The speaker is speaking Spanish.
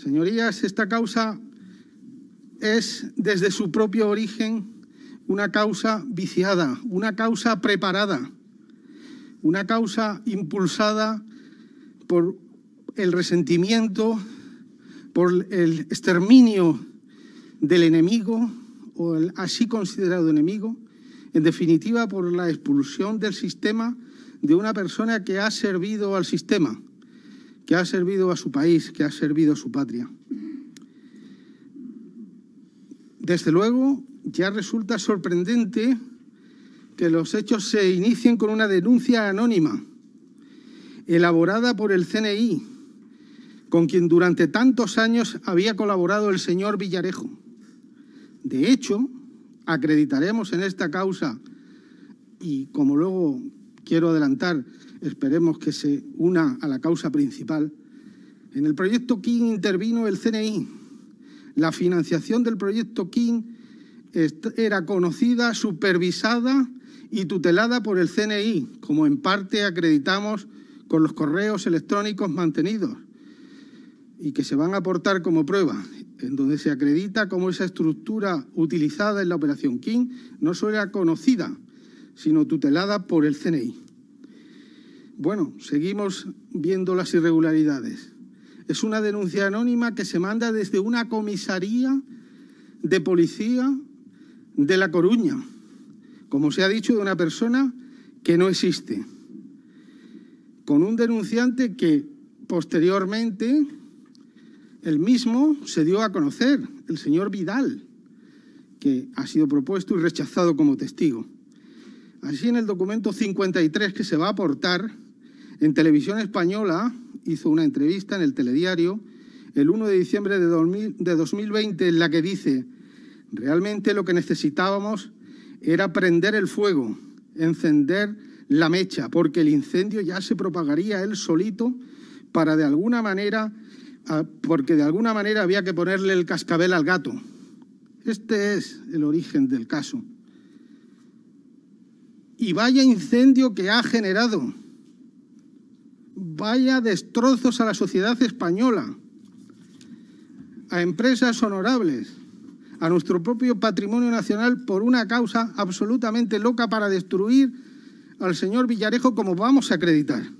Señorías, esta causa es desde su propio origen una causa viciada, una causa preparada, una causa impulsada por el resentimiento, por el exterminio del enemigo o el así considerado enemigo, en definitiva por la expulsión del sistema de una persona que ha servido al sistema que ha servido a su país, que ha servido a su patria. Desde luego, ya resulta sorprendente que los hechos se inicien con una denuncia anónima, elaborada por el CNI, con quien durante tantos años había colaborado el señor Villarejo. De hecho, acreditaremos en esta causa, y como luego quiero adelantar, esperemos que se una a la causa principal, en el proyecto King intervino el CNI. La financiación del proyecto King era conocida, supervisada y tutelada por el CNI, como en parte acreditamos con los correos electrónicos mantenidos y que se van a aportar como prueba, en donde se acredita cómo esa estructura utilizada en la operación King no solo era conocida, sino tutelada por el CNI. Bueno, seguimos viendo las irregularidades. Es una denuncia anónima que se manda desde una comisaría de policía de La Coruña, como se ha dicho, de una persona que no existe, con un denunciante que posteriormente el mismo se dio a conocer, el señor Vidal, que ha sido propuesto y rechazado como testigo. Así en el documento 53 que se va a aportar, en Televisión Española hizo una entrevista en el telediario el 1 de diciembre de, de 2020 en la que dice, realmente lo que necesitábamos era prender el fuego, encender la mecha, porque el incendio ya se propagaría él solito para de alguna manera, ah, porque de alguna manera había que ponerle el cascabel al gato. Este es el origen del caso. Y vaya incendio que ha generado. Vaya destrozos a la sociedad española, a empresas honorables, a nuestro propio patrimonio nacional por una causa absolutamente loca para destruir al señor Villarejo como vamos a acreditar.